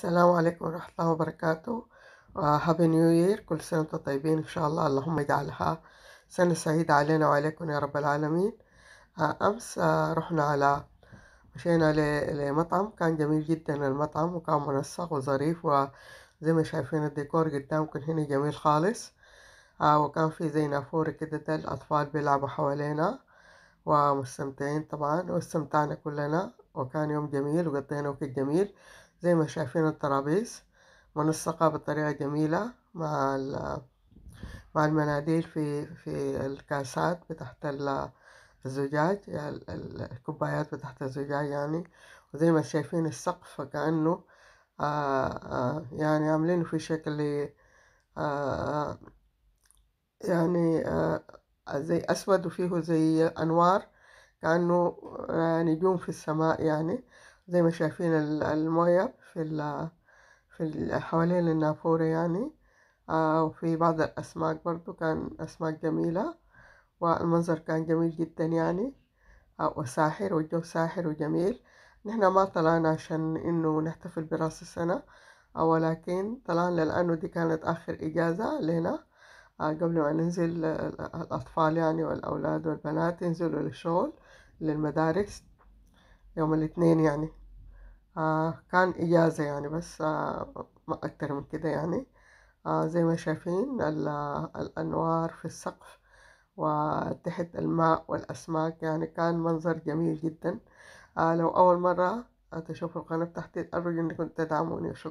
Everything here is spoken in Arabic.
السلام عليكم ورحمة الله وبركاته هابي نيو يير كل سنة وانتم طيبين إن شاء الله اللهم اجعلها سنة سعيدة علينا وعليكم يا رب العالمين آه، أمس آه، رحنا على مشينا لمطعم كان جميل جدا المطعم وكان منسق وظريف وزي ما شايفين الديكور قدامكم هنا جميل خالص آه، وكان في زي نافورة كده الأطفال بيلعبوا حوالينا ومستمتعين طبعا واستمتعنا كلنا وكان يوم جميل وقضينا وقت جميل زي ما شايفين الترابيز منسقة بطريقة جميلة مع مع المناديل في في الكاسات بتحت الزجاج الكوبايات بتحت الزجاج يعني وزي ما شايفين السقف كأنه آه، آه، يعني عاملينه في شكل آه، يعني زي أسود وفيه زي أنوار كأنه نجوم في السماء يعني زي ما شايفين الموية في ال في حوالين النافورة يعني آه، وفي بعض الأسماك برضو كان أسماك جميلة والمنظر كان جميل جدا يعني آه، وساحر والجو ساحر وجميل نحنا ما طلعنا عشان إنه نحتفل برأس السنة آه، ولكن طلعنا لأنه دي كانت آخر إجازة لنا قبل ما ننزل الأطفال يعني والأولاد والبنات ينزلوا للشغل للمدارس يوم الاثنين يعني آه، كان إجازة يعني بس آه، ما أكتر من كده يعني آه، زي ما شايفين الأنوار في السقف وتحت الماء والأسماك يعني كان منظر جميل جدا لو أول مرة تشوفوا القناة تحت أرجو إنكم تدعموني وشكرا